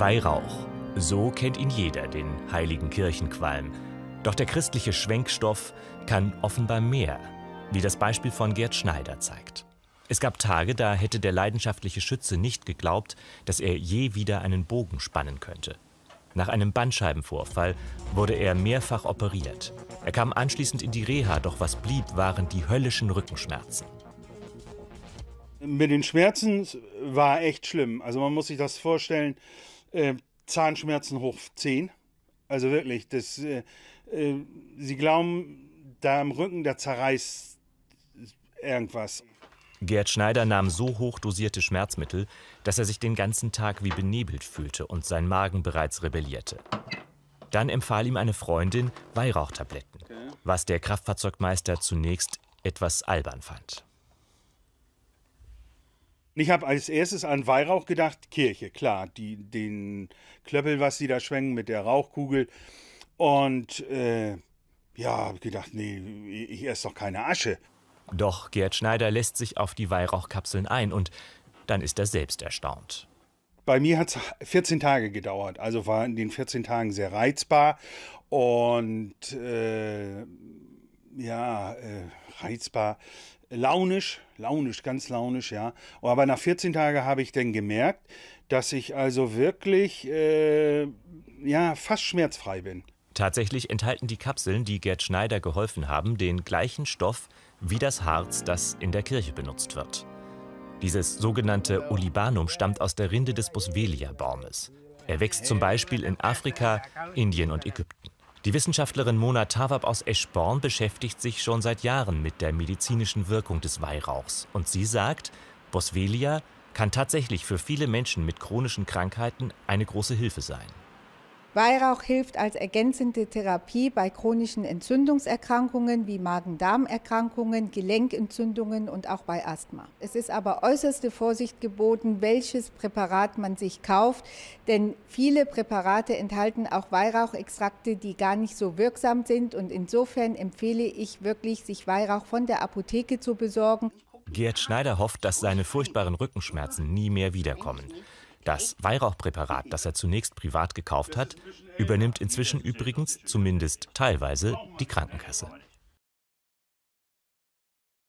Weihrauch. So kennt ihn jeder, den heiligen Kirchenqualm. Doch der christliche Schwenkstoff kann offenbar mehr, wie das Beispiel von Gerd Schneider zeigt. Es gab Tage, da hätte der leidenschaftliche Schütze nicht geglaubt, dass er je wieder einen Bogen spannen könnte. Nach einem Bandscheibenvorfall wurde er mehrfach operiert. Er kam anschließend in die Reha, doch was blieb, waren die höllischen Rückenschmerzen. Mit den Schmerzen war echt schlimm. Also man muss sich das vorstellen, äh, Zahnschmerzen hoch 10. Also wirklich, das, äh, äh, sie glauben, da im Rücken, da zerreißt irgendwas. Gerd Schneider nahm so hoch dosierte Schmerzmittel, dass er sich den ganzen Tag wie benebelt fühlte und sein Magen bereits rebellierte. Dann empfahl ihm eine Freundin Weihrauchtabletten, was der Kraftfahrzeugmeister zunächst etwas albern fand. Ich habe als erstes an Weihrauch gedacht, Kirche, klar, die, den Klöppel, was sie da schwenken mit der Rauchkugel. Und äh, ja, habe gedacht, nee, ich esse doch keine Asche. Doch Gerd Schneider lässt sich auf die Weihrauchkapseln ein und dann ist er selbst erstaunt. Bei mir hat es 14 Tage gedauert, also war in den 14 Tagen sehr reizbar und äh, ja, äh, reizbar, launisch, launisch, ganz launisch, ja. Aber nach 14 Tagen habe ich dann gemerkt, dass ich also wirklich, äh, ja, fast schmerzfrei bin. Tatsächlich enthalten die Kapseln, die Gerd Schneider geholfen haben, den gleichen Stoff wie das Harz, das in der Kirche benutzt wird. Dieses sogenannte Olibanum stammt aus der Rinde des Boswellia-Baumes. Er wächst zum Beispiel in Afrika, Indien und Ägypten. Die Wissenschaftlerin Mona Tawab aus Eschborn beschäftigt sich schon seit Jahren mit der medizinischen Wirkung des Weihrauchs. Und sie sagt, Boswellia kann tatsächlich für viele Menschen mit chronischen Krankheiten eine große Hilfe sein. Weihrauch hilft als ergänzende Therapie bei chronischen Entzündungserkrankungen wie Magen-Darm-Erkrankungen, Gelenkentzündungen und auch bei Asthma. Es ist aber äußerste Vorsicht geboten, welches Präparat man sich kauft, denn viele Präparate enthalten auch Weihrauchextrakte, die gar nicht so wirksam sind und insofern empfehle ich wirklich, sich Weihrauch von der Apotheke zu besorgen. Gerd Schneider hofft, dass seine furchtbaren Rückenschmerzen nie mehr wiederkommen. Das Weihrauchpräparat, das er zunächst privat gekauft hat, übernimmt inzwischen übrigens zumindest teilweise die Krankenkasse.